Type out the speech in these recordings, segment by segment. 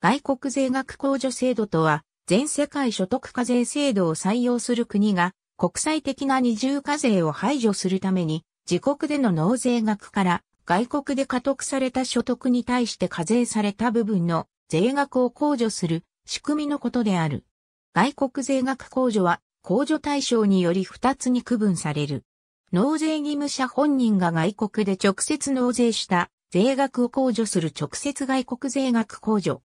外国税額控除制度とは、全世界所得課税制度を採用する国が、国際的な二重課税を排除するために、自国での納税額から、外国で課得された所得に対して課税された部分の税額を控除する仕組みのことである。外国税額控除は、控除対象により2つに区分される。納税義務者本人が外国で直接納税した税額を控除する直接外国税額控除。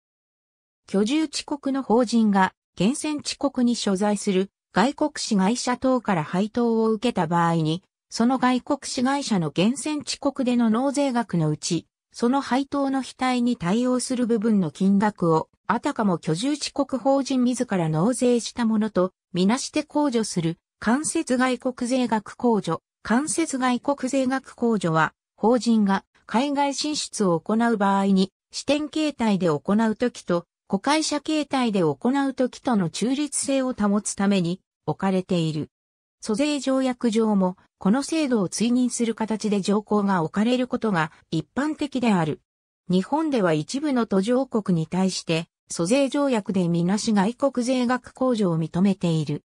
居住地国の法人が厳選地国に所在する外国子会社等から配当を受けた場合に、その外国子会社の厳選地国での納税額のうち、その配当の額に対応する部分の金額を、あたかも居住地国法人自ら納税したものと、みなして控除する、間接外国税額控除。間接外国税額控除は、法人が海外進出を行う場合に、支店形態で行うときと、子会社形態で行う時との中立性を保つために置かれている。租税条約上も、この制度を追認する形で条項が置かれることが一般的である。日本では一部の途上国に対して、租税条約でみなし外国税額控除を認めている。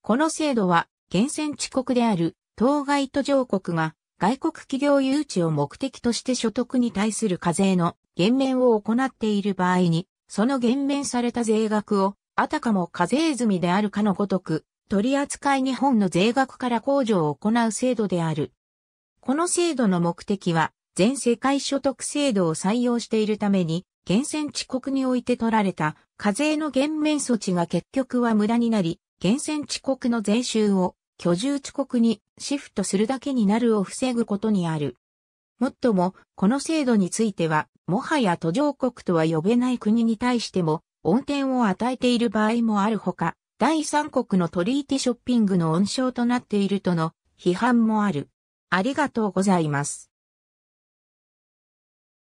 この制度は、厳選地国である当該途上国が外国企業誘致を目的として所得に対する課税の減免を行っている場合にその減免された税額を、あたかも課税済みであるかのごとく、取扱い日本の税額から控除を行う制度である。この制度の目的は、全世界所得制度を採用しているために、厳選地国において取られた課税の減免措置が結局は無駄になり、厳選地国の税収を居住地国にシフトするだけになるを防ぐことにある。もっとも、この制度については、もはや途上国とは呼べない国に対しても、恩典を与えている場合もあるほか、第三国のトーティショッピングの温床となっているとの批判もある。ありがとうございます。